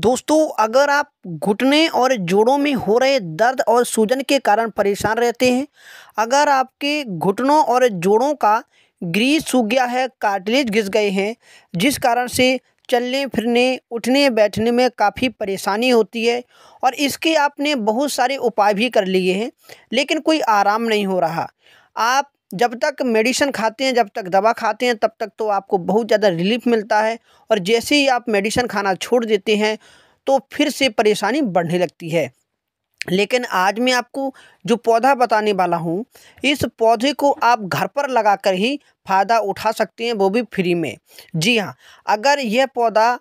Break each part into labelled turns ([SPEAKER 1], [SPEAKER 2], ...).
[SPEAKER 1] दोस्तों अगर आप घुटने और जोड़ों में हो रहे दर्द और सूजन के कारण परेशान रहते हैं अगर आपके घुटनों और जोड़ों का ग्रीस सूख गया है कार्टिलेज घिस गए हैं जिस कारण से चलने फिरने उठने बैठने में काफ़ी परेशानी होती है और इसके आपने बहुत सारे उपाय भी कर लिए हैं लेकिन कोई आराम नहीं हो रहा आप जब तक मेडिसिन खाते हैं जब तक दवा खाते हैं तब तक तो आपको बहुत ज़्यादा रिलीफ मिलता है और जैसे ही आप मेडिसिन खाना छोड़ देते हैं तो फिर से परेशानी बढ़ने लगती है लेकिन आज मैं आपको जो पौधा बताने वाला हूँ इस पौधे को आप घर पर लगाकर ही फ़ायदा उठा सकते हैं वो भी फ्री में जी हाँ अगर यह पौधा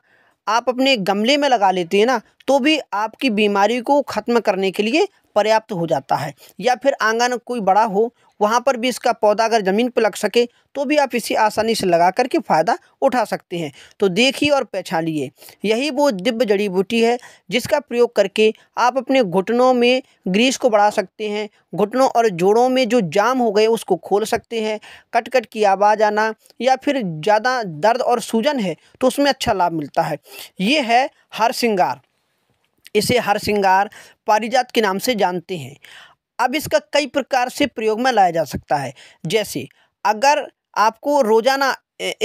[SPEAKER 1] आप अपने गमले में लगा लेते हैं ना तो भी आपकी बीमारी को ख़त्म करने के लिए पर्याप्त हो जाता है या फिर आंगन कोई बड़ा हो वहाँ पर भी इसका पौधा अगर ज़मीन पर लग सके तो भी आप इसे आसानी से लगा करके फ़ायदा उठा सकते हैं तो देखिए और पहचानिए यही वो दिव्य जड़ी बूटी है जिसका प्रयोग करके आप अपने घुटनों में ग्रीस को बढ़ा सकते हैं घुटनों और जोड़ों में जो जाम हो गए उसको खोल सकते हैं कट कट की आवाज़ आना या फिर ज़्यादा दर्द और सूजन है तो उसमें अच्छा लाभ मिलता है ये है हर श्रृंगार इसे हर श्रृंगार पारिजात के नाम से जानते हैं अब इसका कई प्रकार से प्रयोग में लाया जा सकता है जैसे अगर आपको रोज़ाना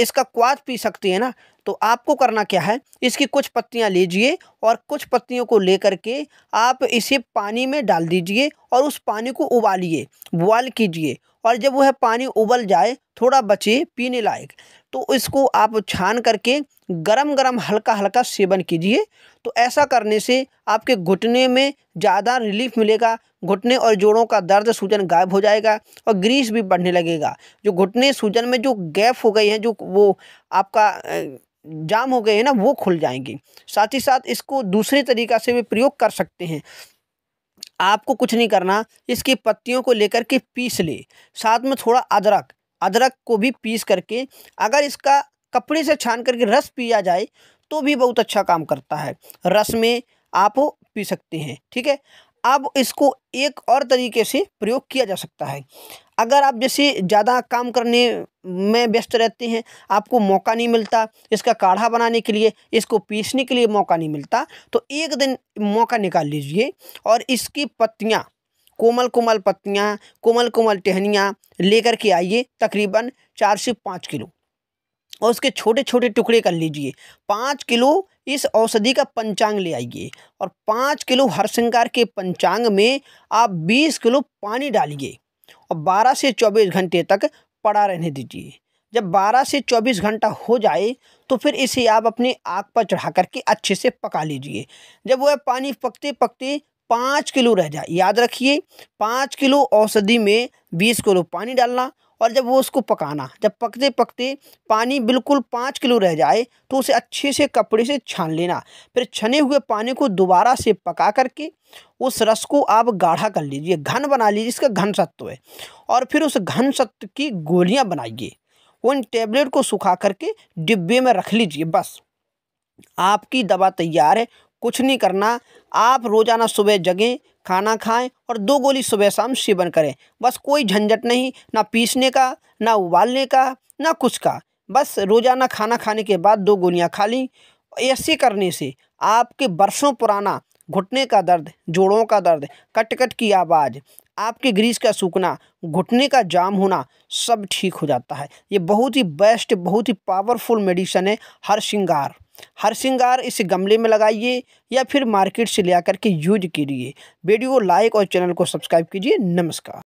[SPEAKER 1] इसका क्वाथ पी सकते हैं ना तो आपको करना क्या है इसकी कुछ पत्तियां लीजिए और कुछ पत्तियों को लेकर के आप इसे पानी में डाल दीजिए और उस पानी को उबालिए बॉयल कीजिए और जब वह पानी उबल जाए थोड़ा बचे पीने लायक तो इसको आप छान करके गरम गरम हल्का हल्का सेवन कीजिए तो ऐसा करने से आपके घुटने में ज़्यादा रिलीफ मिलेगा घुटने और जोड़ों का दर्द सूजन गायब हो जाएगा और ग्रीस भी बढ़ने लगेगा जो घुटने सूजन में जो गैप हो गई है जो वो आपका जाम हो गए हैं ना वो खुल जाएंगे साथ ही साथ इसको दूसरे तरीका से भी प्रयोग कर सकते हैं आपको कुछ नहीं करना इसकी पत्तियों को लेकर के पीस ले साथ में थोड़ा अदरक अदरक को भी पीस करके अगर इसका कपड़े से छान करके रस पिया जाए तो भी बहुत अच्छा काम करता है रस में आप पी सकते हैं ठीक है अब इसको एक और तरीके से प्रयोग किया जा सकता है अगर आप जैसे ज़्यादा काम करने में व्यस्त रहते हैं आपको मौका नहीं मिलता इसका काढ़ा बनाने के लिए इसको पीसने के लिए मौका नहीं मिलता तो एक दिन मौका निकाल लीजिए और इसकी पत्तियाँ कोमल कोमल पत्तियाँ कोमल कोमल टहनियाँ लेकर के आइए तकरीबन चार से पाँच किलो और उसके छोटे छोटे टुकड़े कर लीजिए पाँच किलो इस औषधि का पंचांग ले आइए और पाँच किलो श्रृंगार के पंचांग में आप बीस किलो पानी डालिए और 12 से 24 घंटे तक पड़ा रहने दीजिए जब 12 से 24 घंटा हो जाए तो फिर इसे आप अपनी आग पर चढ़ा करके अच्छे से पका लीजिए जब वह पानी पकते पकते पाँच किलो रह जाए याद रखिए पाँच किलो औषधि में बीस किलो पानी डालना और जब वो उसको पकाना जब पकते पकते पानी बिल्कुल पाँच किलो रह जाए तो उसे अच्छे से कपड़े से छान लेना फिर छने हुए पानी को दोबारा से पका करके उस रस को आप गाढ़ा कर लीजिए घन बना लीजिए इसका घन सत्व है और फिर उस घन सत्व की गोलियाँ बनाइए उन टेबलेट को सुखा करके डिब्बे में रख लीजिए बस आपकी दवा तैयार है कुछ नहीं करना आप रोज़ाना सुबह जगें खाना खाएं और दो गोली सुबह शाम सेवन करें बस कोई झंझट नहीं ना पीसने का ना उबालने का ना कुछ का बस रोज़ाना खाना खाने के बाद दो गोलियां खा लीं ऐसे करने से आपके बरसों पुराना घुटने का दर्द जोड़ों का दर्द कटकट की आवाज़ आपके ग्रीस का सूखना घुटने का जाम होना सब ठीक हो जाता है ये बहुत ही बेस्ट बहुत ही पावरफुल मेडिसन है हर श्रृंगार हर श्रृंगार इस गमले में लगाइए या फिर मार्केट से ले आकर के यूज कीजिए वीडियो लाइक और चैनल को सब्सक्राइब कीजिए नमस्कार